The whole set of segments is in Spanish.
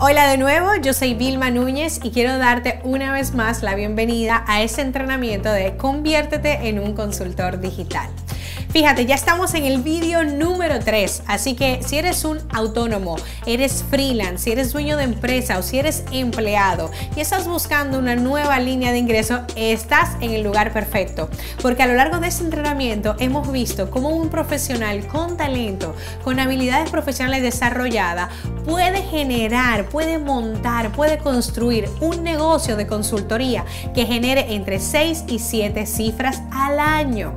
Hola de nuevo, yo soy Vilma Núñez y quiero darte una vez más la bienvenida a este entrenamiento de Conviértete en un consultor digital. Fíjate, ya estamos en el vídeo número 3, así que si eres un autónomo, eres freelance, si eres dueño de empresa o si eres empleado y estás buscando una nueva línea de ingreso, estás en el lugar perfecto. Porque a lo largo de este entrenamiento hemos visto cómo un profesional con talento, con habilidades profesionales desarrolladas, puede generar, puede montar, puede construir un negocio de consultoría que genere entre 6 y 7 cifras al año.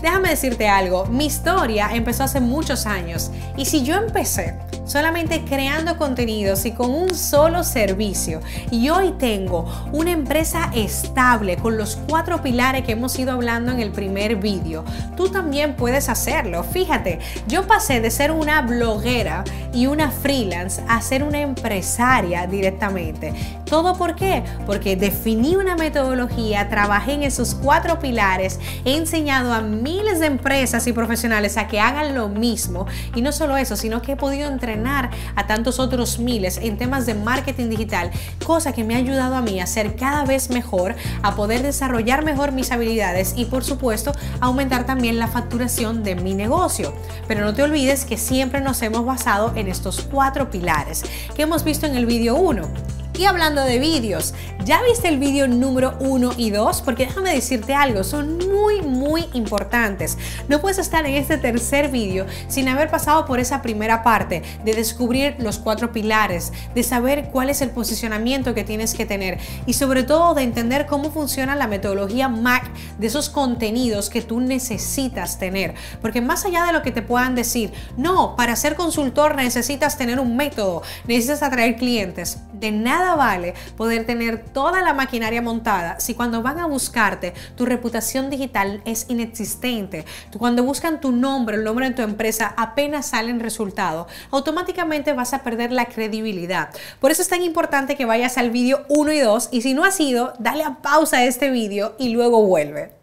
Déjame decirte algo, mi historia empezó hace muchos años y si yo empecé solamente creando contenidos y con un solo servicio y hoy tengo una empresa estable con los cuatro pilares que hemos ido hablando en el primer vídeo, tú también puedes hacerlo. Fíjate, yo pasé de ser una bloguera y una freelance a ser una empresaria directamente. ¿Todo por qué? Porque definí una metodología, trabajé en esos cuatro pilares, he enseñado a mí miles de empresas y profesionales a que hagan lo mismo. Y no solo eso, sino que he podido entrenar a tantos otros miles en temas de marketing digital, cosa que me ha ayudado a mí a ser cada vez mejor, a poder desarrollar mejor mis habilidades y por supuesto aumentar también la facturación de mi negocio. Pero no te olvides que siempre nos hemos basado en estos cuatro pilares que hemos visto en el vídeo 1 hablando de vídeos, ¿ya viste el vídeo número 1 y 2? Porque déjame decirte algo, son muy, muy importantes. No puedes estar en este tercer vídeo sin haber pasado por esa primera parte de descubrir los cuatro pilares, de saber cuál es el posicionamiento que tienes que tener y sobre todo de entender cómo funciona la metodología MAC de esos contenidos que tú necesitas tener. Porque más allá de lo que te puedan decir, no, para ser consultor necesitas tener un método, necesitas atraer clientes. De nada vale poder tener toda la maquinaria montada si cuando van a buscarte tu reputación digital es inexistente. Cuando buscan tu nombre, el nombre de tu empresa, apenas salen resultados, automáticamente vas a perder la credibilidad. Por eso es tan importante que vayas al vídeo 1 y 2 y si no has ido, dale a pausa a este vídeo y luego vuelve.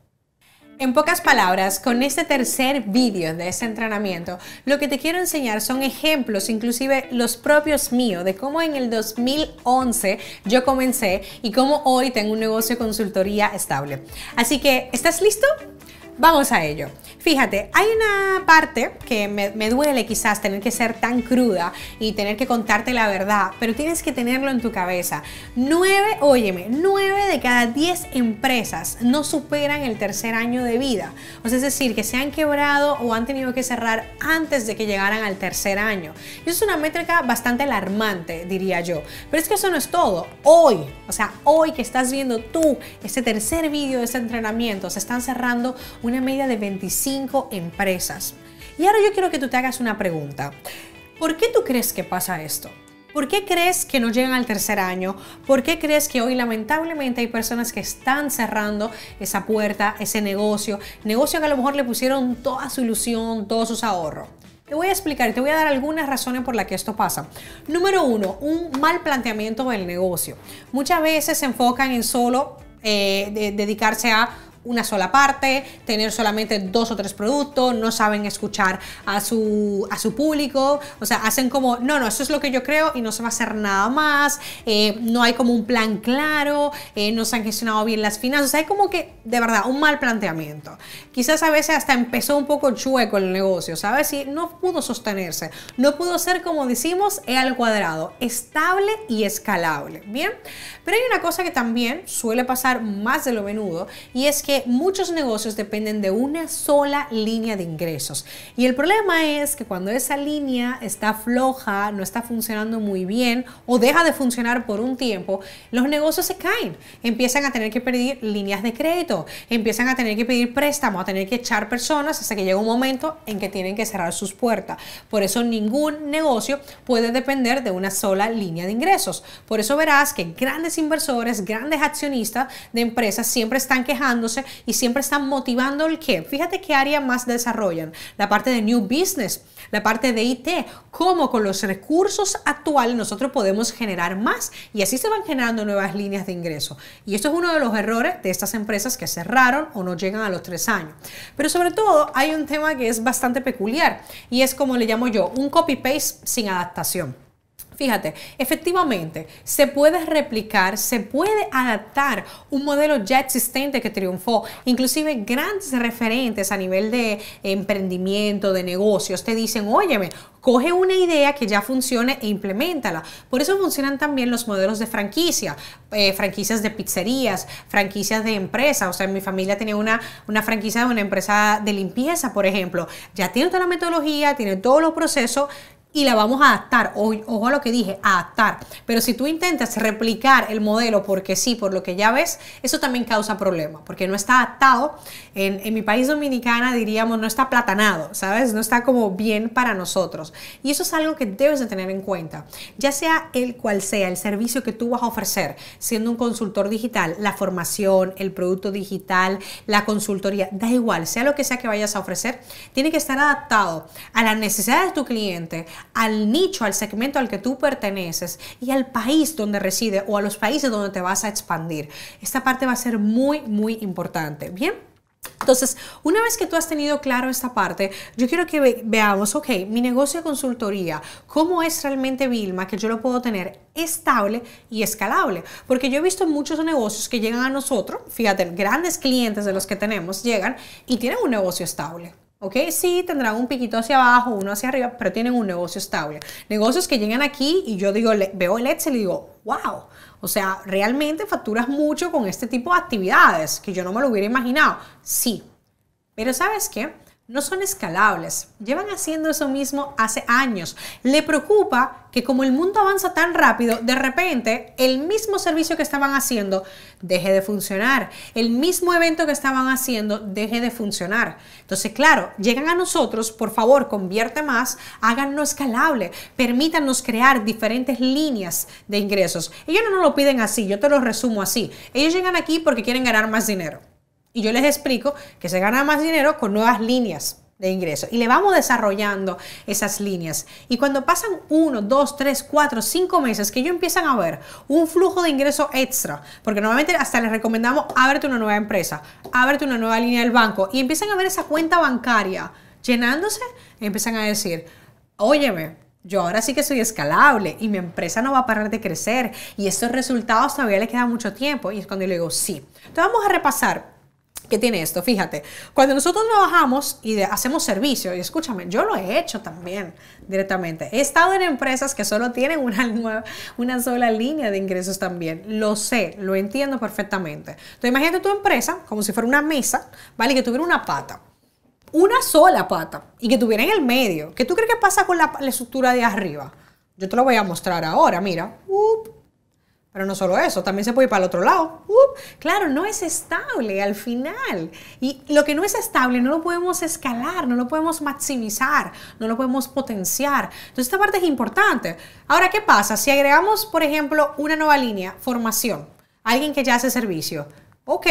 En pocas palabras, con este tercer vídeo de este entrenamiento, lo que te quiero enseñar son ejemplos, inclusive los propios míos, de cómo en el 2011 yo comencé y cómo hoy tengo un negocio de consultoría estable. Así que, ¿estás listo? Vamos a ello. Fíjate, hay una parte que me, duele quizás tener que ser tan cruda y tener que contarte la verdad, pero tienes que tenerlo en tu cabeza. Nueve, óyeme, nueve de cada diez empresas no superan el tercer año de vida. O sea, es decir, que se han quebrado o han tenido que cerrar antes de que llegaran al tercer año. Y es una métrica bastante alarmante, diría yo. Pero es que eso no es todo. Hoy, o sea, hoy que estás viendo tú este tercer vídeo de este entrenamiento, se están cerrando una media de 25 empresas. Y ahora yo quiero que tú te hagas una pregunta. ¿Por qué tú crees que pasa esto? ¿Por qué crees que no llegan al tercer año? ¿Por qué crees que hoy lamentablemente hay personas que están cerrando esa puerta, ese negocio, negocio que a lo mejor le pusieron toda su ilusión, todos sus ahorros? Te voy a explicar y te voy a dar algunas razones por las que esto pasa. Número uno, un mal planteamiento del negocio. Muchas veces se enfocan en solo eh, dedicarse a una sola parte, tener solamente dos o tres productos, no saben escuchar a su, a su público, o sea, hacen como, no, no, eso es lo que yo creo y no se va a hacer nada más, eh, no hay como un plan claro, eh, no se han gestionado bien las finanzas, o sea, hay como que, de verdad, un mal planteamiento. Quizás a veces hasta empezó un poco chueco el negocio, ¿sabes? Y no pudo sostenerse, no pudo ser como decimos, E al cuadrado, estable y escalable, ¿bien? Pero hay una cosa que también suele pasar más de lo menudo y es que muchos negocios dependen de una sola línea de ingresos. Y el problema es que cuando esa línea está floja, no está funcionando muy bien o deja de funcionar por un tiempo, los negocios se caen. Empiezan a tener que pedir líneas de crédito, empiezan a tener que pedir préstamo, a tener que echar personas hasta que llega un momento en que tienen que cerrar sus puertas. Por eso ningún negocio puede depender de una sola línea de ingresos. Por eso verás que grandes inversores, grandes accionistas de empresas siempre están quejándose y siempre están motivando el qué. Fíjate qué área más desarrollan. La parte de New Business, la parte de IT, cómo con los recursos actuales nosotros podemos generar más y así se van generando nuevas líneas de ingreso. Y esto es uno de los errores de estas empresas que cerraron o no llegan a los tres años. Pero sobre todo hay un tema que es bastante peculiar y es como le llamo yo, un copy-paste sin adaptación. Fíjate, efectivamente, se puede replicar, se puede adaptar un modelo ya existente que triunfó. Inclusive grandes referentes a nivel de emprendimiento, de negocios, te dicen, óyeme, coge una idea que ya funcione e implementala. Por eso funcionan también los modelos de franquicia, eh, franquicias de pizzerías, franquicias de empresas. O sea, mi familia tenía una, una franquicia de una empresa de limpieza, por ejemplo. Ya tiene toda la metodología, tiene todos los procesos, y la vamos a adaptar. ojo a lo que dije, adaptar. Pero si tú intentas replicar el modelo porque sí, por lo que ya ves, eso también causa problemas, porque no está adaptado. En, en mi país dominicana diríamos, no está platanado, ¿sabes? No está como bien para nosotros. Y eso es algo que debes de tener en cuenta. Ya sea el cual sea el servicio que tú vas a ofrecer, siendo un consultor digital, la formación, el producto digital, la consultoría, da igual, sea lo que sea que vayas a ofrecer, tiene que estar adaptado a las necesidades de tu cliente, al nicho, al segmento al que tú perteneces y al país donde reside o a los países donde te vas a expandir. Esta parte va a ser muy, muy importante. Bien. Entonces, una vez que tú has tenido claro esta parte, yo quiero que veamos, ok, mi negocio de consultoría, ¿cómo es realmente Vilma que yo lo puedo tener estable y escalable? Porque yo he visto muchos negocios que llegan a nosotros, fíjate, grandes clientes de los que tenemos llegan y tienen un negocio estable ¿Ok? Sí, tendrán un piquito hacia abajo, uno hacia arriba, pero tienen un negocio estable. Negocios que llegan aquí y yo digo, le, veo el Excel y digo, wow, o sea, realmente facturas mucho con este tipo de actividades que yo no me lo hubiera imaginado. Sí, pero ¿sabes qué? no son escalables. Llevan haciendo eso mismo hace años. Le preocupa que como el mundo avanza tan rápido, de repente el mismo servicio que estaban haciendo deje de funcionar. El mismo evento que estaban haciendo deje de funcionar. Entonces, claro, llegan a nosotros, por favor, convierte más, háganlo escalable, permítanos crear diferentes líneas de ingresos. Ellos no nos lo piden así, yo te lo resumo así. Ellos llegan aquí porque quieren ganar más dinero. Y yo les explico que se gana más dinero con nuevas líneas de ingreso Y le vamos desarrollando esas líneas. Y cuando pasan uno, dos, tres, cuatro, cinco meses que ellos empiezan a ver un flujo de ingreso extra, porque normalmente hasta les recomendamos ábrete una nueva empresa, ábrete una nueva línea del banco y empiezan a ver esa cuenta bancaria llenándose, empiezan a decir, óyeme, yo ahora sí que soy escalable y mi empresa no va a parar de crecer y estos resultados todavía le queda mucho tiempo. Y es cuando yo le digo, sí. Entonces vamos a repasar ¿Qué tiene esto? Fíjate, cuando nosotros trabajamos y hacemos servicio, y escúchame, yo lo he hecho también directamente. He estado en empresas que solo tienen una, una sola línea de ingresos también. Lo sé, lo entiendo perfectamente. Entonces, imagínate tu empresa como si fuera una mesa, ¿vale? Y Que tuviera una pata una sola pata y que tuviera en el medio. ¿Qué tú crees que pasa con la, la estructura de arriba? Yo te lo voy a mostrar ahora, mira. Up. Pero no solo eso, también se puede ir para el otro lado. claro, no es estable al final. Y lo que no es estable no lo podemos escalar, no lo podemos maximizar, no lo podemos potenciar. Entonces esta parte es importante. Ahora, ¿qué pasa? Si agregamos, por ejemplo, una nueva línea, formación, alguien que ya hace servicio, ok,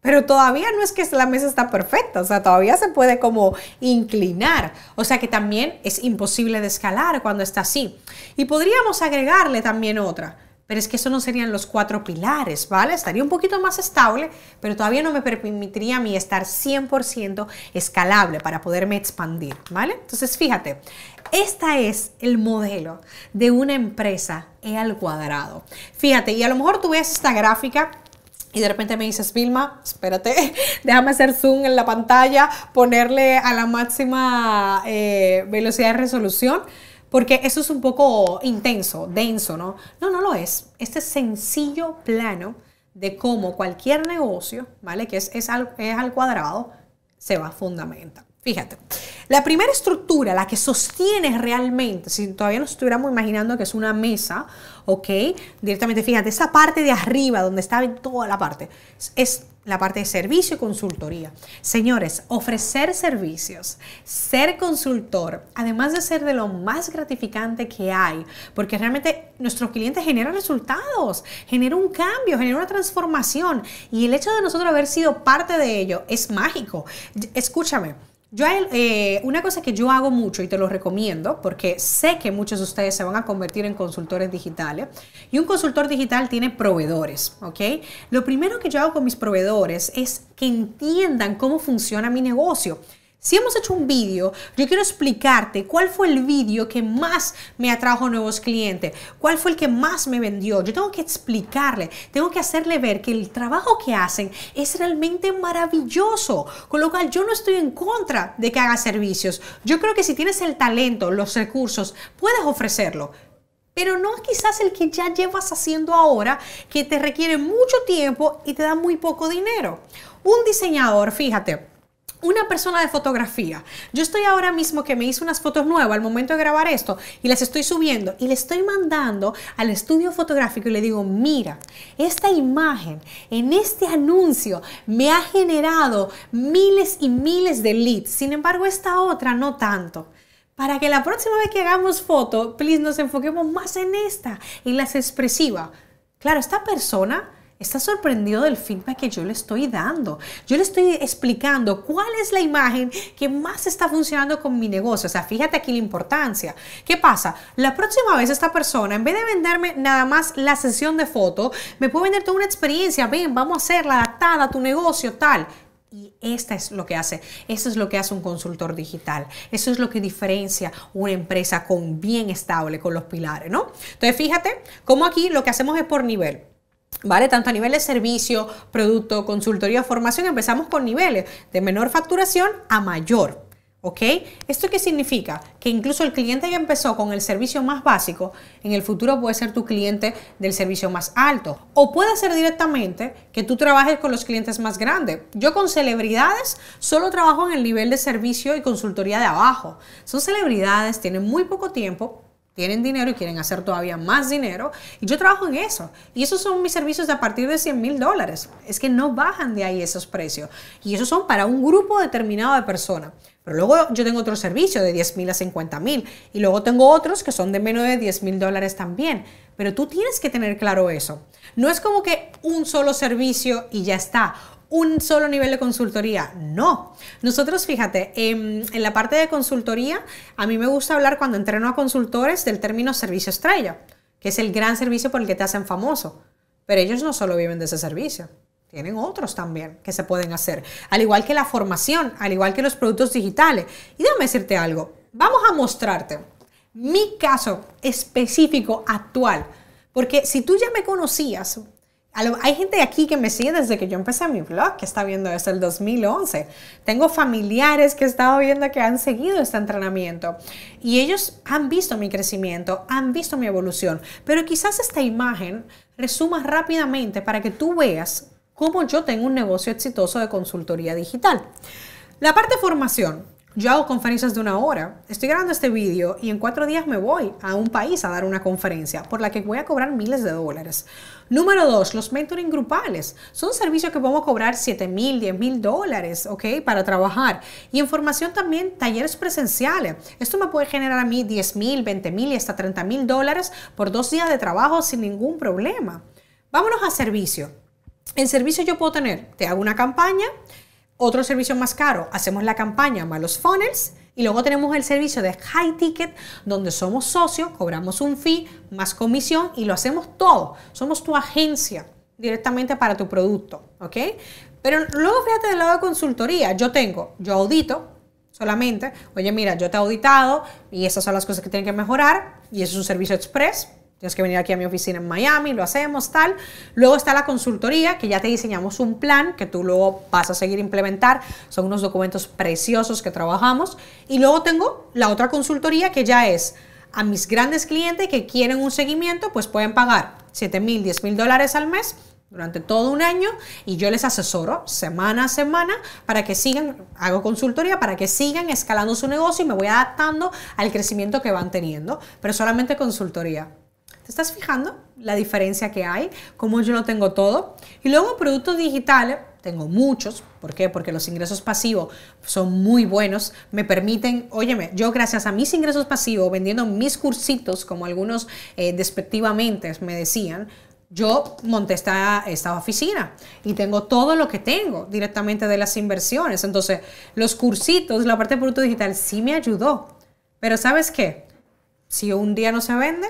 pero todavía no es que la mesa está perfecta, o sea, todavía se puede como inclinar, o sea que también es imposible de escalar cuando está así. Y podríamos agregarle también otra, pero es que eso no serían los cuatro pilares, ¿vale? Estaría un poquito más estable, pero todavía no me permitiría a mí estar 100% escalable para poderme expandir, ¿vale? Entonces, fíjate, este es el modelo de una empresa E al cuadrado. Fíjate, y a lo mejor tú ves esta gráfica y de repente me dices, Vilma, espérate, déjame hacer zoom en la pantalla, ponerle a la máxima eh, velocidad de resolución porque eso es un poco intenso, denso, ¿no? No, no lo es. Este sencillo plano de cómo cualquier negocio, ¿vale? Que es, es, al, cuadrado, se va a fundamentar. Fíjate, la primera estructura, la que sostiene realmente, si todavía nos estuviéramos imaginando que es una mesa, ¿ok? Directamente, fíjate, esa parte de arriba donde está toda la parte, es la parte de servicio y consultoría. Señores, ofrecer servicios, ser consultor, además de ser de lo más gratificante que hay, porque realmente nuestros clientes generan resultados, generan un cambio, generan una transformación y el hecho de nosotros haber sido parte de ello es mágico. Escúchame. Yo, eh, una cosa que yo hago mucho y te lo recomiendo, porque sé que muchos de ustedes se van a convertir en consultores digitales, y un consultor digital tiene proveedores, ¿ok? Lo primero que yo hago con mis proveedores es que entiendan cómo funciona mi negocio. Si hemos hecho un vídeo, yo quiero explicarte cuál fue el vídeo que más me atrajo nuevos clientes, cuál fue el que más me vendió. Yo tengo que explicarle, tengo que hacerle ver que el trabajo que hacen es realmente maravilloso, con lo cual yo no estoy en contra de que hagas servicios. Yo creo que si tienes el talento, los recursos, puedes ofrecerlo pero no quizás el que ya llevas haciendo ahora, que te requiere mucho tiempo y te da muy poco dinero. Un diseñador, fíjate, una persona de fotografía. Yo estoy ahora mismo que me hice unas fotos nuevas al momento de grabar esto y las estoy subiendo y le estoy mandando al estudio fotográfico y le digo, mira, esta imagen en este anuncio me ha generado miles y miles de leads, sin embargo esta otra no tanto para que la próxima vez que hagamos foto, please nos enfoquemos más en esta, en las expresivas. Claro, esta persona Está sorprendido del feedback que yo le estoy dando. Yo le estoy explicando cuál es la imagen que más está funcionando con mi negocio. O sea, fíjate aquí la importancia. ¿Qué pasa? La próxima vez esta persona, en vez de venderme nada más la sesión de foto, me puede vender toda una experiencia. Ven, vamos a hacerla adaptada a tu negocio, tal. Y esta es lo que hace, eso es lo que hace un consultor digital, eso es lo que diferencia una empresa con bien estable, con los pilares, ¿no? Entonces fíjate cómo aquí lo que hacemos es por nivel. ¿Vale? Tanto a nivel de servicio, producto, consultoría formación, empezamos con niveles de menor facturación a mayor. ¿Ok? ¿Esto qué significa? Que incluso el cliente que empezó con el servicio más básico, en el futuro puede ser tu cliente del servicio más alto. O puede ser directamente que tú trabajes con los clientes más grandes. Yo con celebridades solo trabajo en el nivel de servicio y consultoría de abajo. Son celebridades, tienen muy poco tiempo tienen dinero y quieren hacer todavía más dinero. Y yo trabajo en eso. Y esos son mis servicios a partir de 100 mil dólares. Es que no bajan de ahí esos precios. Y esos son para un grupo determinado de personas. Pero luego yo tengo otro servicio de 10 mil a 50 mil. Y luego tengo otros que son de menos de 10 mil dólares también. Pero tú tienes que tener claro eso. No es como que un solo servicio y ya está un solo nivel de consultoría. No. Nosotros, fíjate, em, en, la parte de consultoría, a mí me gusta hablar cuando entreno a consultores del término servicio estrella, que es el gran servicio por el que te hacen famoso. Pero ellos no solo viven de ese servicio. Tienen otros también que se pueden hacer, al igual que la formación, al igual que los productos digitales. Y déjame decirte algo, vamos a mostrarte mi caso específico actual, porque si tú ya me conocías, hay gente aquí que me sigue desde que yo empecé mi blog, que está viendo desde el 2011. Tengo familiares que he estado viendo que han seguido este entrenamiento y ellos han visto mi crecimiento, han visto mi evolución. Pero quizás esta imagen resuma rápidamente para que tú veas cómo yo tengo un negocio exitoso de consultoría digital. La parte de formación. Yo hago conferencias de una hora. Estoy grabando este vídeo y en cuatro días me voy a un país a dar una conferencia por la que voy a cobrar miles de dólares. Número dos, los mentoring grupales. Son servicios que podemos cobrar 7 mil, 10 mil dólares, ¿ok? Para trabajar. Y en formación también, talleres presenciales. Esto me puede generar a mí 10 mil, 20 mil y hasta 30 mil dólares por dos días de trabajo sin ningún problema. Vámonos a servicio. En servicio yo puedo tener, te hago una campaña, otro servicio más caro, hacemos la campaña más los funnels y luego tenemos el servicio de high ticket donde somos socios, cobramos un fee más comisión y lo hacemos todo. Somos tu agencia directamente para tu producto, ¿ok? Pero luego fíjate del lado de consultoría, yo tengo, yo audito solamente, oye mira, yo te he auditado y esas son las cosas que tienen que mejorar y eso es un servicio express, Tienes que venir aquí a mi oficina en Miami, lo hacemos, tal. Luego está la consultoría, que ya te diseñamos un plan que tú luego vas a seguir implementar. Son unos documentos preciosos que trabajamos. Y luego tengo la otra consultoría que ya es a mis grandes clientes que quieren un seguimiento, pues pueden pagar 7 mil, 10 mil dólares al mes durante todo un año y yo les asesoro semana a semana para que sigan, hago consultoría para que sigan escalando su negocio y me voy adaptando al crecimiento que van teniendo, pero solamente consultoría. ¿Te estás fijando la diferencia que hay? Como yo no tengo todo. Y luego productos digitales, tengo muchos. ¿Por qué? Porque los ingresos pasivos son muy buenos. Me permiten, óyeme, yo gracias a mis ingresos pasivos, vendiendo mis cursitos, como algunos eh, despectivamente me decían, yo monté esta, esta, oficina y tengo todo lo que tengo directamente de las inversiones. Entonces, los cursitos, la parte de producto digital sí me ayudó. Pero ¿sabes qué? Si un día no se vende,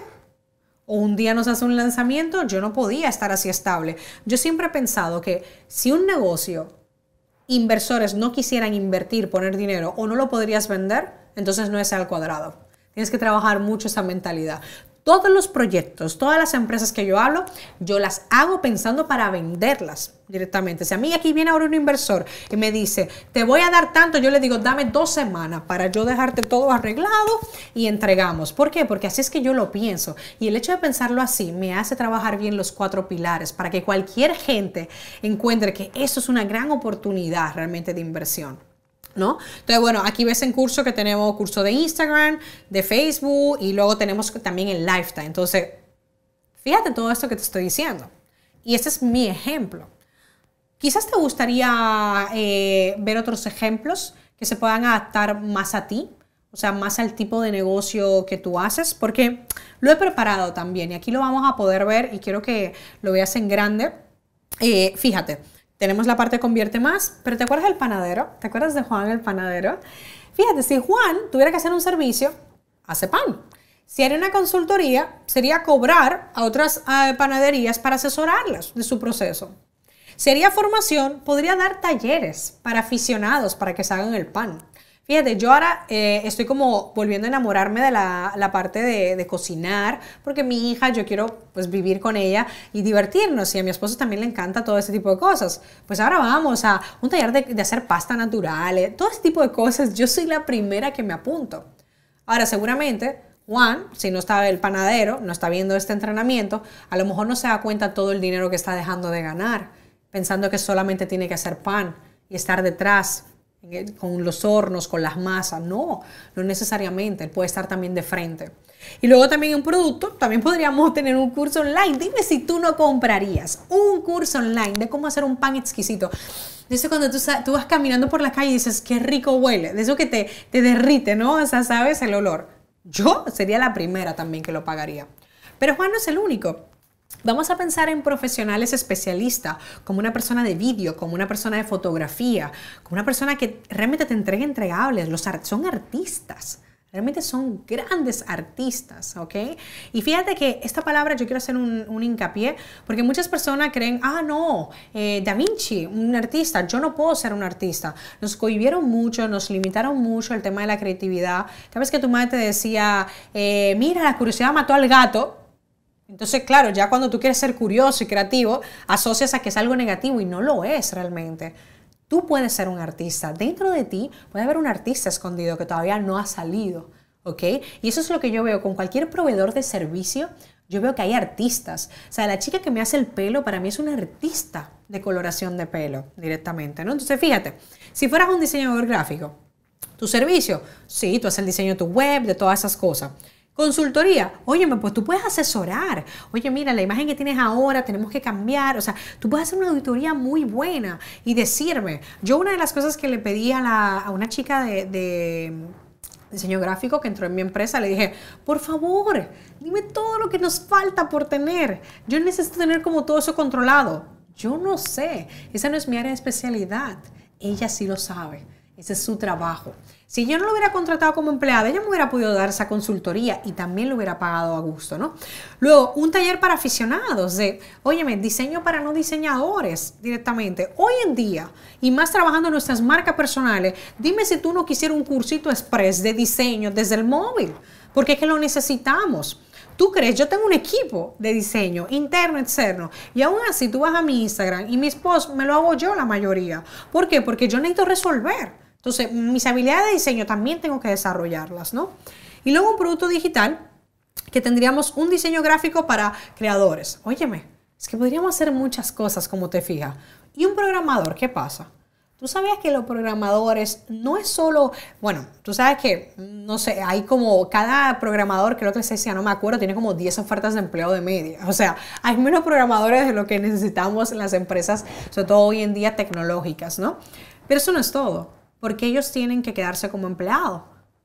o un día nos hace un lanzamiento, yo no podía estar así estable. Yo siempre he pensado que si un negocio, inversores no quisieran invertir, poner dinero o no lo podrías vender, entonces no es al cuadrado. Tienes que trabajar mucho esa mentalidad todos los proyectos, todas las empresas que yo hablo, yo las hago pensando para venderlas directamente. Si a mí aquí viene ahora un inversor y me dice, te voy a dar tanto, yo le digo, dame dos semanas para yo dejarte todo arreglado y entregamos. ¿Por qué? Porque así es que yo lo pienso. Y el hecho de pensarlo así me hace trabajar bien los cuatro pilares para que cualquier gente encuentre que eso es una gran oportunidad realmente de inversión. Entonces, bueno, aquí ves en curso que tenemos curso de Instagram, de Facebook y luego tenemos también el Lifetime. Entonces, fíjate todo esto que te estoy diciendo. Y este es mi ejemplo. Quizás te gustaría eh, ver otros ejemplos que se puedan adaptar más a ti, o sea, más al tipo de negocio que tú haces, porque lo he preparado también y aquí lo vamos a poder ver y quiero que lo veas en grande. Eh, fíjate, tenemos la parte convierte más, pero ¿te acuerdas del panadero? ¿Te acuerdas de Juan el panadero? Fíjate, si Juan tuviera que hacer un servicio, hace pan. Si haría una consultoría, sería cobrar a otras eh, panaderías para asesorarlas de su proceso. Si haría formación, podría dar talleres para aficionados para que se hagan el pan. Fíjate, yo ahora eh, estoy como volviendo a enamorarme de la, parte de, cocinar, porque mi hija, yo quiero pues vivir con ella y divertirnos, y a mi esposo también le encanta todo ese tipo de cosas. Pues ahora vamos a un taller de, hacer pasta natural, eh, todo ese tipo de cosas, yo soy la primera que me apunto. Ahora, seguramente, Juan, si no está el panadero, no está viendo este entrenamiento, a lo mejor no se da cuenta todo el dinero que está dejando de ganar, pensando que solamente tiene que hacer pan y estar detrás con los hornos, con las masas, no, no necesariamente, puede estar también de frente. Y luego también un producto, también podríamos tener un curso online. Dime si tú no comprarías un curso online de cómo hacer un pan exquisito. De eso cuando tú, vas caminando por la calle y dices, qué rico huele, de eso que te, te derrite, ¿no? O sea, sabes el olor. Yo sería la primera también que lo pagaría. Pero Juan no es el único. Vamos a pensar en profesionales especialistas, como una persona de vídeo, como una persona de fotografía, como una persona que realmente te entrega entregables. Los son artistas. Realmente son grandes artistas, ¿ok? Y fíjate que esta palabra yo quiero hacer un, hincapié porque muchas personas creen, ah, no, eh, Da Vinci, un artista, yo no puedo ser un artista. Nos cohibieron mucho, nos limitaron mucho el tema de la creatividad. ¿Sabes que tu madre te decía, eh, mira, la curiosidad mató al gato, entonces, claro, ya cuando tú quieres ser curioso y creativo, asocias a que es algo negativo y no lo es realmente. Tú puedes ser un artista. Dentro de ti puede haber un artista escondido que todavía no ha salido. ¿Ok? Y eso es lo que yo veo con cualquier proveedor de servicio. Yo veo que hay artistas. O sea, la chica que me hace el pelo para mí es una artista de coloración de pelo directamente. ¿no? Entonces, fíjate, si fueras un diseñador gráfico, tu servicio, sí, tú haces el diseño de tu web, de todas esas cosas. Consultoría, óyeme, pues tú puedes asesorar. Oye, mira, la imagen que tienes ahora tenemos que cambiar. O sea, tú puedes hacer una auditoría muy buena y decirme. Yo una de las cosas que le pedí a, una chica de, de diseño gráfico que entró en mi empresa, le dije, por favor, dime todo lo que nos falta por tener. Yo necesito tener como todo eso controlado. Yo no sé, esa no es mi área de especialidad. Ella sí lo sabe. Ese es su trabajo. Si yo no lo hubiera contratado como empleada, ella me hubiera podido dar esa consultoría y también lo hubiera pagado a gusto, ¿no? Luego, un taller para aficionados de, óyeme, diseño para no diseñadores directamente. Hoy en día, y más trabajando en nuestras marcas personales, dime si tú no quisieras un cursito express de diseño desde el móvil, porque es que lo necesitamos. Tú crees, yo tengo un equipo de diseño interno, externo, y aún así tú vas a mi Instagram y mis posts me lo hago yo la mayoría. ¿Por qué? Porque yo necesito resolver. Entonces, mis habilidades de diseño también tengo que desarrollarlas, ¿no? Y luego un producto digital que tendríamos un diseño gráfico para creadores. Óyeme, es que podríamos hacer muchas cosas como te fijas. Y un programador, ¿qué pasa? Tú sabías que los programadores no es solo, bueno, tú sabes que, no sé, hay como cada programador, creo que les decía, no me acuerdo, tiene como 10 ofertas de empleo de media. O sea, hay menos programadores de lo que necesitamos en las empresas, sobre todo hoy en día tecnológicas, ¿no? Pero eso no es todo porque ellos tienen que quedarse como empleados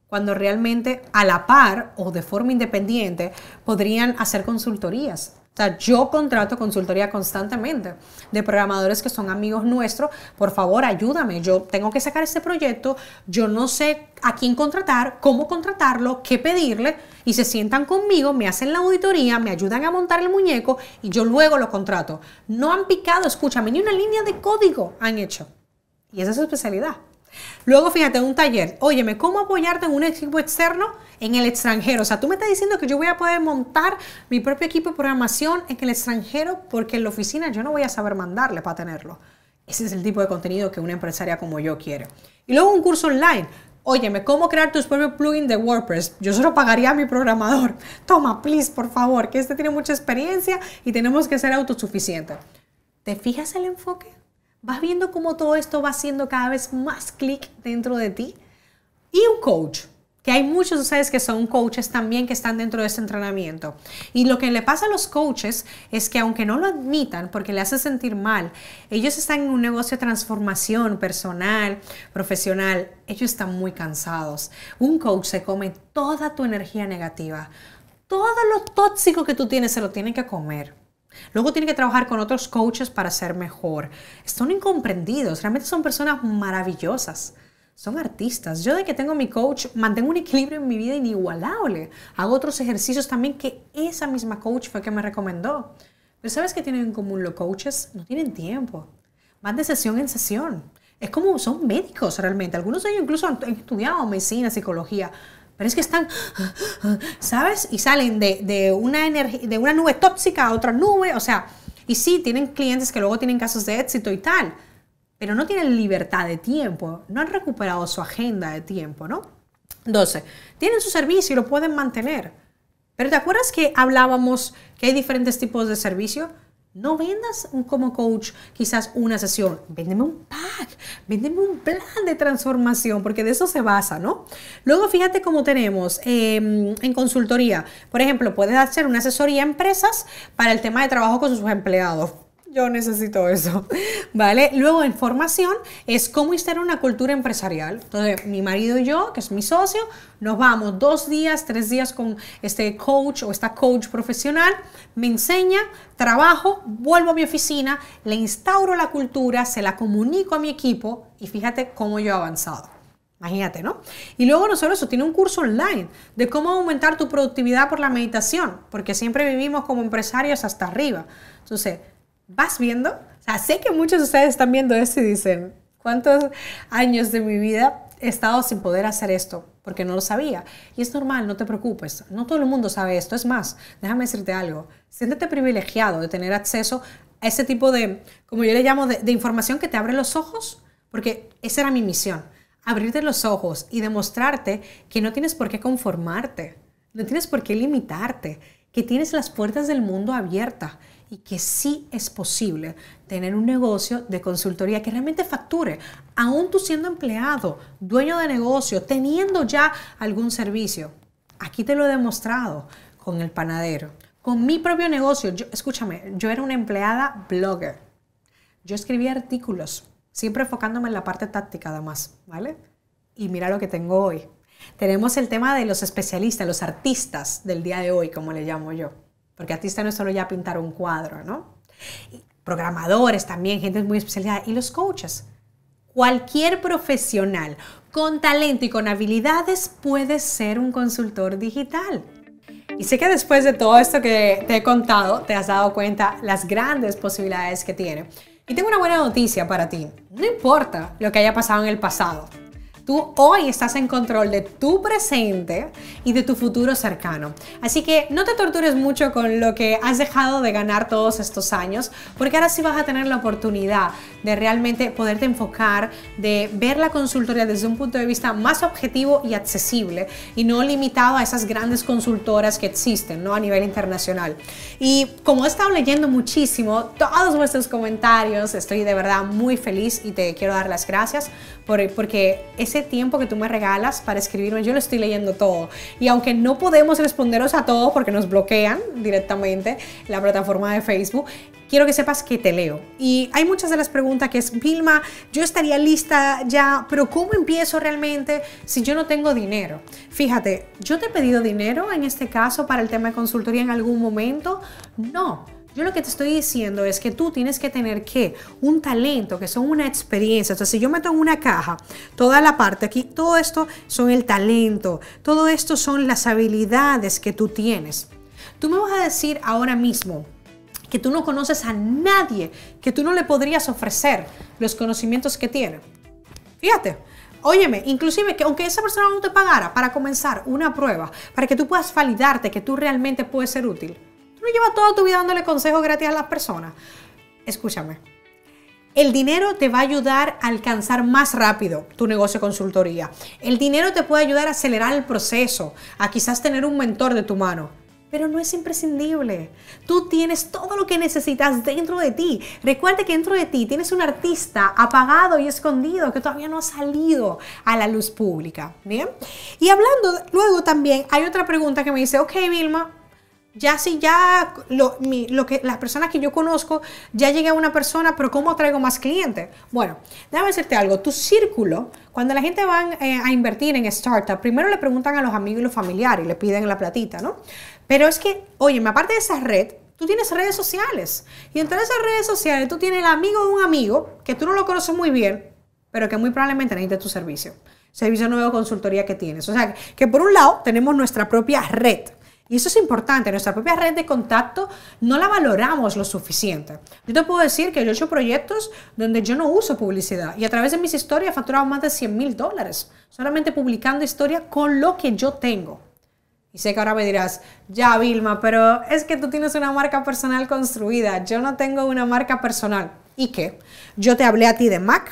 cuando realmente a la par o de forma independiente podrían hacer consultorías. O sea, yo contrato consultoría constantemente de programadores que son amigos nuestros. Por favor, ayúdame. Yo tengo que sacar este proyecto. Yo no sé a quién contratar, cómo contratarlo, qué pedirle. Y se sientan conmigo, me hacen la auditoría, me ayudan a montar el muñeco y yo luego lo contrato. No han picado, escúchame, ni una línea de código han hecho. Y esa es su especialidad. Luego, fíjate, un taller. Óyeme, ¿cómo apoyarte en un equipo externo en el extranjero? O sea, tú me estás diciendo que yo voy a poder montar mi propio equipo de programación en el extranjero porque en la oficina yo no voy a saber mandarle para tenerlo. Ese es el tipo de contenido que una empresaria como yo quiere. Y luego un curso online. Óyeme, ¿cómo crear tus propios plugin de WordPress? Yo solo pagaría a mi programador. Toma, please, por favor, que este tiene mucha experiencia y tenemos que ser autosuficientes. ¿Te fijas el enfoque? vas viendo cómo todo esto va haciendo cada vez más clic dentro de ti. Y un coach, que hay muchos de ustedes que son coaches también que están dentro de ese entrenamiento. Y lo que le pasa a los coaches es que aunque no lo admitan porque le hace sentir mal, ellos están en un negocio de transformación personal, profesional, ellos están muy cansados. Un coach se come toda tu energía negativa, todo lo tóxico que tú tienes se lo tiene que comer. Luego tiene que trabajar con otros coaches para ser mejor. Están incomprendidos, realmente son personas maravillosas. Son artistas. Yo de que tengo mi coach mantengo un equilibrio en mi vida inigualable. Hago otros ejercicios también que esa misma coach fue que me recomendó. Pero ¿sabes qué tienen en común los coaches? No tienen tiempo. Van de sesión en sesión. Es como son médicos realmente. Algunos de ellos incluso han estudiado medicina, psicología, pero es que están, ¿sabes? Y salen de, de una, de una nube tóxica a otra nube, o sea, y sí, tienen clientes que luego tienen casos de éxito y tal, pero no tienen libertad de tiempo, no han recuperado su agenda de tiempo, ¿no? 12. Tienen su servicio y lo pueden mantener. Pero ¿te acuerdas que hablábamos que hay diferentes tipos de servicio? No vendas como coach quizás una sesión, véndeme un pack, véndeme un plan de transformación, porque de eso se basa, ¿no? Luego fíjate cómo tenemos em, en consultoría, por ejemplo, puedes hacer una asesoría a empresas para el tema de trabajo con sus empleados yo necesito eso, ¿vale? Luego en formación es cómo instalar una cultura empresarial. Entonces, mi marido y yo, que es mi socio, nos vamos dos días, tres días con este coach o esta coach profesional, me enseña, trabajo, vuelvo a mi oficina, le instauro la cultura, se la comunico a mi equipo y fíjate cómo yo he avanzado. Imagínate, ¿no? Y luego no eso, tiene un curso online de cómo aumentar tu productividad por la meditación, porque siempre vivimos como empresarios hasta arriba. Entonces, vas viendo, o sea, sé que muchos de ustedes están viendo esto y dicen, ¿cuántos años de mi vida he estado sin poder hacer esto? Porque no lo sabía. Y es normal, no te preocupes, no todo el mundo sabe esto. Es más, déjame decirte algo, siéntete privilegiado de tener acceso a ese tipo de, como yo le llamo, de, de información que te abre los ojos, porque esa era mi misión, abrirte los ojos y demostrarte que no tienes por qué conformarte, no tienes por qué limitarte, que tienes las puertas del mundo abiertas y que sí es posible tener un negocio de consultoría que realmente facture, aún tú siendo empleado, dueño de negocio, teniendo ya algún servicio. Aquí te lo he demostrado con el panadero, con mi propio negocio. escúchame, yo era una empleada blogger. Yo escribía artículos, siempre enfocándome en la parte táctica además, ¿vale? Y mira lo que tengo hoy. Tenemos el tema de los especialistas, los artistas del día de hoy, como le llamo yo porque artista no es solo ya pintar un cuadro, ¿no? programadores también, gente muy especializada, y los coaches. Cualquier profesional con talento y con habilidades puede ser un consultor digital. Y sé que después de todo esto que te he contado, te has dado cuenta las grandes posibilidades que tiene. Y tengo una buena noticia para ti. No importa lo que haya pasado en el pasado, hoy estás en control de tu presente y de tu futuro cercano. Así que no te tortures mucho con lo que has dejado de ganar todos estos años, porque ahora sí vas a tener la oportunidad de realmente poderte enfocar, de ver la consultoría desde un punto de vista más objetivo y accesible y no limitado a esas grandes consultoras que existen ¿no? a nivel internacional. Y como he estado leyendo muchísimo todos vuestros comentarios, estoy de verdad muy feliz y te quiero dar las gracias por, porque ese tiempo que tú me regalas para escribirme, yo lo estoy leyendo todo. Y aunque no podemos responderos a todos porque nos bloquean directamente la plataforma de Facebook, quiero que sepas que te leo. Y hay muchas de las preguntas que es, Vilma, yo estaría lista ya, pero ¿cómo empiezo realmente si yo no tengo dinero? Fíjate, ¿yo te he pedido dinero en este caso para el tema de consultoría en algún momento? No yo lo que te estoy diciendo es que tú tienes que tener que un talento, que son una experiencia. Entonces, si yo meto en una caja toda la parte aquí, todo esto son el talento, todo esto son las habilidades que tú tienes. Tú me vas a decir ahora mismo que tú no conoces a nadie, que tú no le podrías ofrecer los conocimientos que tiene. Fíjate, Óyeme, inclusive que aunque esa persona no te pagara para comenzar una prueba, para que tú puedas validarte que tú realmente puedes ser útil, no llevas toda tu vida dándole consejos gratis a las personas. Escúchame. El dinero te va a ayudar a alcanzar más rápido tu negocio de consultoría. El dinero te puede ayudar a acelerar el proceso, a quizás tener un mentor de tu mano. Pero no es imprescindible. Tú tienes todo lo que necesitas dentro de ti. Recuerda que dentro de ti tienes un artista apagado y escondido que todavía no ha salido a la luz pública. Bien. Y hablando, luego también hay otra pregunta que me dice, ok Vilma, ya si ya lo, que, las personas que yo conozco, ya llegué a una persona, pero ¿cómo traigo más clientes? Bueno, déjame decirte algo, tu círculo, cuando la gente va eh, a invertir en startup, primero le preguntan a los amigos y los familiares, le piden la platita, ¿no? Pero es que, oye, aparte de esa red, Tú tienes redes sociales. Y entre esas redes sociales tú tienes el amigo de un amigo que tú no lo conoces muy bien, pero que muy probablemente necesita tu servicio. Servicio nuevo consultoría que tienes. O sea, que por un lado tenemos nuestra propia red y eso es importante, nuestra propia red de contacto no la valoramos lo suficiente. Yo te puedo decir que yo he hecho proyectos donde yo no uso publicidad y a través de mis historias he facturado más de 100 mil dólares solamente publicando historias con lo que yo tengo. Y sé que ahora me dirás, ya Vilma, pero es que tú tienes una marca personal construida, yo no tengo una marca personal. ¿Y qué? Yo te hablé a ti de Mac,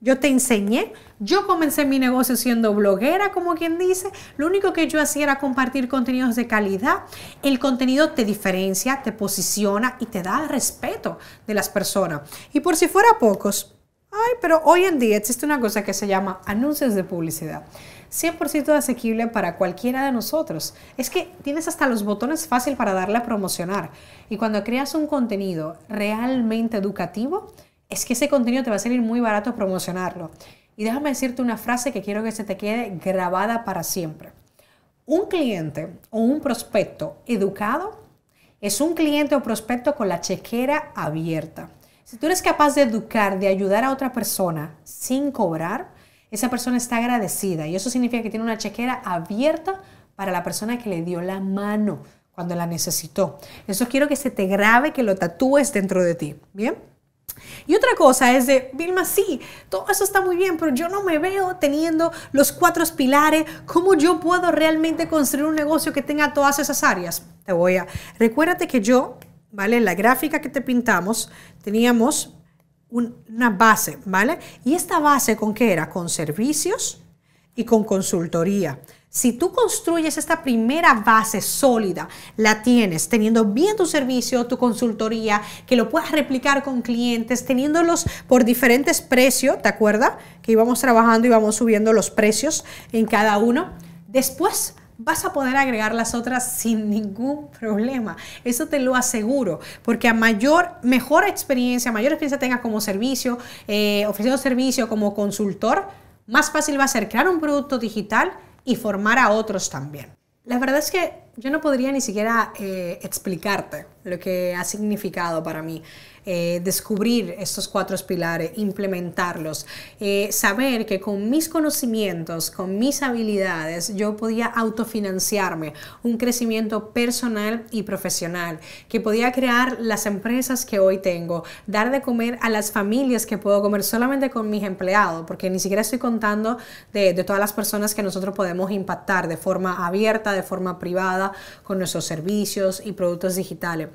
yo te enseñé yo comencé mi negocio siendo bloguera, como quien dice. Lo único que yo hacía era compartir contenidos de calidad. El contenido te diferencia, te posiciona y te da respeto de las personas. Y por si fuera pocos, ay, pero hoy en día existe una cosa que se llama anuncios de publicidad. 100% asequible para cualquiera de nosotros. Es que tienes hasta los botones fácil para darle a promocionar. Y cuando creas un contenido realmente educativo, es que ese contenido te va a salir muy barato promocionarlo. Y déjame decirte una frase que quiero que se te quede grabada para siempre. Un cliente o un prospecto educado es un cliente o prospecto con la chequera abierta. Si tú eres capaz de educar, de ayudar a otra persona sin cobrar, esa persona está agradecida y eso significa que tiene una chequera abierta para la persona que le dio la mano cuando la necesitó. Eso quiero que se te grabe, que lo tatúes dentro de ti. ¿Bien? Y otra cosa es de, Vilma, sí, todo eso está muy bien, pero yo no me veo teniendo los cuatro pilares, ¿cómo yo puedo realmente construir un negocio que tenga todas esas áreas? Te voy a... Recuérdate que yo, ¿vale? en La gráfica que te pintamos, teníamos una base, ¿vale? Y esta base con qué era? Con servicios y con consultoría. Si tú construyes esta primera base sólida, la tienes teniendo bien tu servicio, tu consultoría, que lo puedas replicar con clientes, teniéndolos por diferentes precios, ¿te acuerdas? Que íbamos trabajando y íbamos subiendo los precios en cada uno. Después vas a poder agregar las otras sin ningún problema. Eso te lo aseguro, porque a mayor, mejor experiencia, mayor experiencia tengas como servicio, eh, ofreciendo servicio como consultor, más fácil va a ser crear un producto digital y formar a otros también. La verdad es que yo no podría ni siquiera eh, explicarte lo que ha significado para mí. Eh, descubrir estos cuatro pilares, implementarlos, eh, saber que con mis conocimientos, con mis habilidades, yo podía autofinanciarme un crecimiento personal y profesional, que podía crear las empresas que hoy tengo, dar de comer a las familias que puedo comer solamente con mis empleados, porque ni siquiera estoy contando de todas las personas que nosotros podemos impactar de forma abierta, de forma privada con nuestros servicios y productos digitales.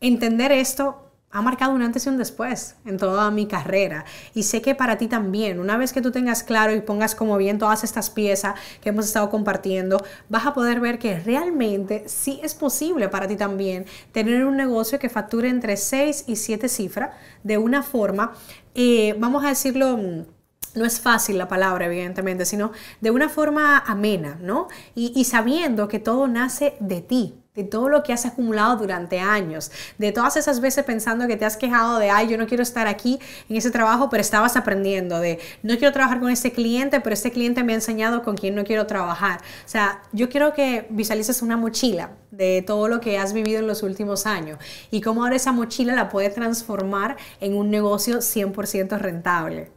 Entender esto ha marcado un antes y un después en toda mi carrera y sé que para ti también, una vez que tú tengas claro y pongas como bien todas estas piezas que hemos estado compartiendo, vas a poder ver que realmente sí es posible para ti también tener un negocio que facture entre 6 y 7 cifras de una forma, eh, vamos a decirlo, no es fácil la palabra, evidentemente, sino de una forma amena, ¿no? Y, sabiendo que todo nace de ti de todo lo que has acumulado durante años, de todas esas veces pensando que te has quejado de, ay, yo no quiero estar aquí en ese trabajo, pero estabas aprendiendo, de, no quiero trabajar con este cliente, pero este cliente me ha enseñado con quién no quiero trabajar. O sea, yo quiero que visualices una mochila de todo lo que has vivido en los últimos años y cómo ahora esa mochila la puede transformar en un negocio 100% rentable.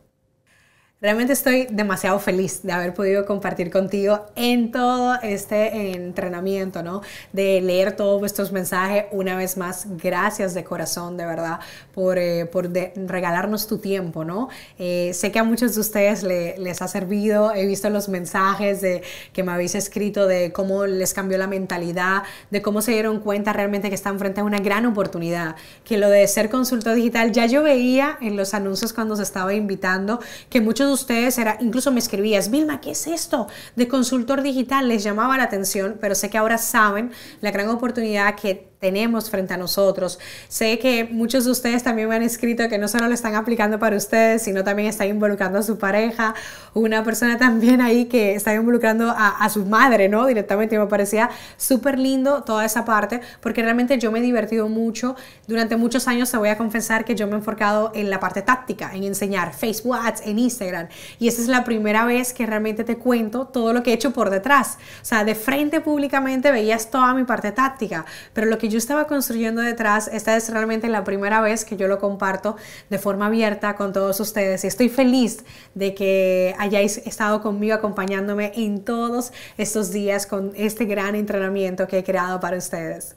Realmente estoy demasiado feliz de haber podido compartir contigo en todo este entrenamiento, ¿no? De leer todos vuestros mensajes. Una vez más, gracias de corazón, de verdad, por, eh, por regalarnos tu tiempo, ¿no? Eh, sé que a muchos de ustedes les ha servido. He visto los mensajes de, que me habéis escrito de cómo les cambió la mentalidad, de cómo se dieron cuenta realmente que están frente a una gran oportunidad. Que lo de ser consultor digital, ya yo veía en los anuncios cuando se estaba invitando que muchos de ustedes era, incluso me escribías, Vilma, ¿qué es esto de consultor digital? Les llamaba la atención, pero sé que ahora saben la gran oportunidad que tenemos frente a nosotros. Sé que muchos de ustedes también me han escrito que no solo lo están aplicando para ustedes, sino también están involucrando a su pareja, una persona también ahí que está involucrando a, su madre, ¿no? Directamente me parecía súper lindo toda esa parte, porque realmente yo me he divertido mucho. Durante muchos años te voy a confesar que yo me he enfocado en la parte táctica, en enseñar Facebook Ads, en Instagram. Y esa es la primera vez que realmente te cuento todo lo que he hecho por detrás. O sea, de frente públicamente veías toda mi parte táctica, pero lo que yo yo estaba construyendo detrás, esta es realmente la primera vez que yo lo comparto de forma abierta con todos ustedes y estoy feliz de que hayáis estado conmigo acompañándome en todos estos días con este gran entrenamiento que he creado para ustedes.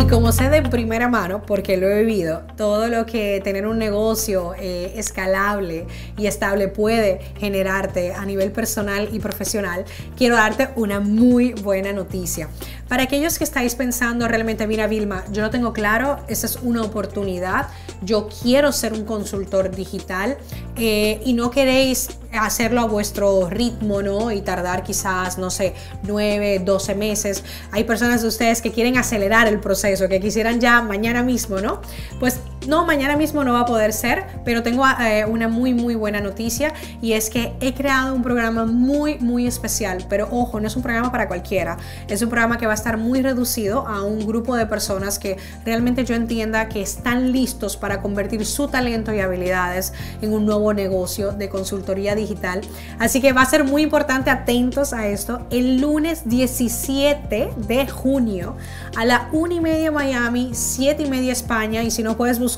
Y como sé de primera mano, porque lo he vivido, todo lo que tener un negocio eh, escalable y estable puede generarte a nivel personal y profesional, quiero darte una muy buena noticia. Para aquellos que estáis pensando realmente, mira Vilma, yo lo tengo claro, esa es una oportunidad, yo quiero ser un consultor digital eh, y no queréis hacerlo a vuestro ritmo, ¿no? Y tardar quizás, no sé, 9, 12 meses. Hay personas de ustedes que quieren acelerar el proceso, que quisieran ya mañana mismo, ¿no? Pues no, mañana mismo no va a poder ser, pero tengo ah, eh, una muy, muy buena noticia y es que he creado un programa muy, muy especial. Pero ojo, no es un programa para cualquiera. Es un programa que va a estar muy reducido a un grupo de personas que realmente yo entienda que están listos para convertir su talento y habilidades en un nuevo negocio de consultoría digital. Así que va a ser muy importante, atentos a esto. El lunes 17 de junio a la 1 y media Miami, 7 y media España y si no puedes buscar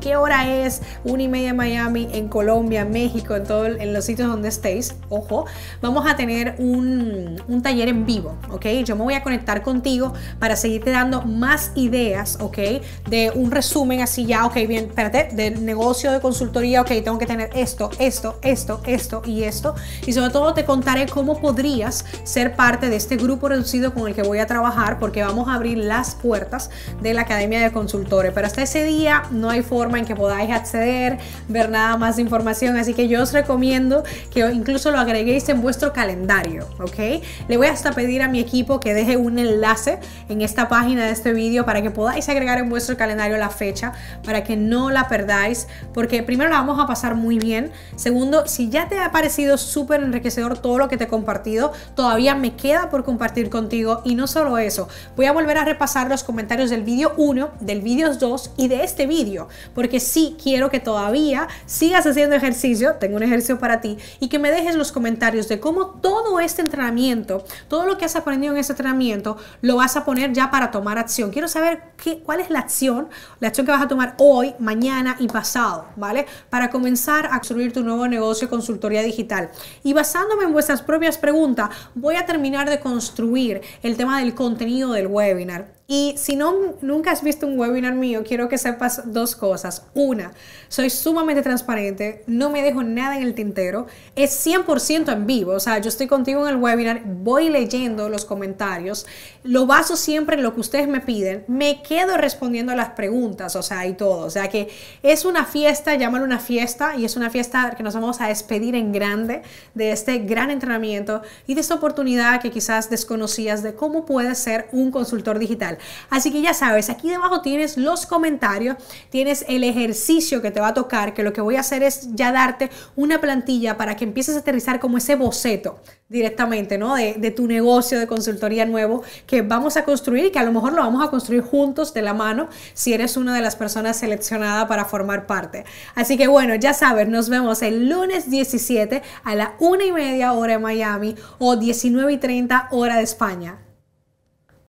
qué hora es, una y media en Miami, en Colombia, México, en, todo, en los sitios donde estéis, ojo, vamos a tener un, un taller en vivo, ¿ok? Yo me voy a conectar contigo para seguirte dando más ideas, ¿ok? De un resumen así ya, ok, bien, espérate, del negocio de consultoría, ok, tengo que tener esto, esto, esto, esto y esto. Y sobre todo te contaré cómo podrías ser parte de este grupo reducido con el que voy a trabajar porque vamos a abrir las puertas de la Academia de Consultores. Pero hasta ese día no hay forma en que podáis acceder, ver nada más de información, así que yo os recomiendo que incluso lo agreguéis en vuestro calendario, ¿ok? Le voy hasta pedir a mi equipo que deje un enlace en esta página de este vídeo para que podáis agregar en vuestro calendario la fecha, para que no la perdáis, porque primero la vamos a pasar muy bien, segundo, si ya te ha parecido súper enriquecedor todo lo que te he compartido, todavía me queda por compartir contigo y no solo eso, voy a volver a repasar los comentarios del vídeo 1, del vídeo 2 y de este vídeo porque si quiero que todavía sigas haciendo ejercicio, tengo un ejercicio para ti, y que me dejes los comentarios de cómo todo este entrenamiento, todo lo que has aprendido en este entrenamiento, lo vas a poner ya para tomar acción. Quiero saber qué, cuál es la acción, la acción que vas a tomar hoy, mañana y pasado, ¿vale? Para comenzar a construir tu nuevo negocio consultoría digital. Y basándome en vuestras propias preguntas, voy a terminar de construir el tema del contenido del webinar. Y si no, nunca has visto un webinar mío, quiero que sepas dos cosas. Una, soy sumamente transparente, no me dejo nada en el tintero, es 100% en vivo, o sea, yo estoy contigo en el webinar, voy leyendo los comentarios, lo baso siempre en lo que ustedes me piden, me quedo respondiendo a las preguntas, o sea, y todo. O sea, que es una fiesta, llámalo una fiesta, y es una fiesta que nos vamos a despedir en grande de este gran entrenamiento y de esta oportunidad que quizás desconocías de cómo puedes ser un consultor digital. Así que ya sabes, aquí debajo tienes los comentarios, tienes el ejercicio que te va a tocar, que lo que voy a hacer es ya darte una plantilla para que empieces a aterrizar como ese boceto directamente, ¿no? De, tu negocio de consultoría nuevo que vamos a construir y que a lo mejor lo vamos a construir juntos de la mano si eres una de las personas seleccionadas para formar parte. Así que bueno, ya sabes, nos vemos el lunes 17 a la una y media hora en Miami o 19 y 30 hora de España.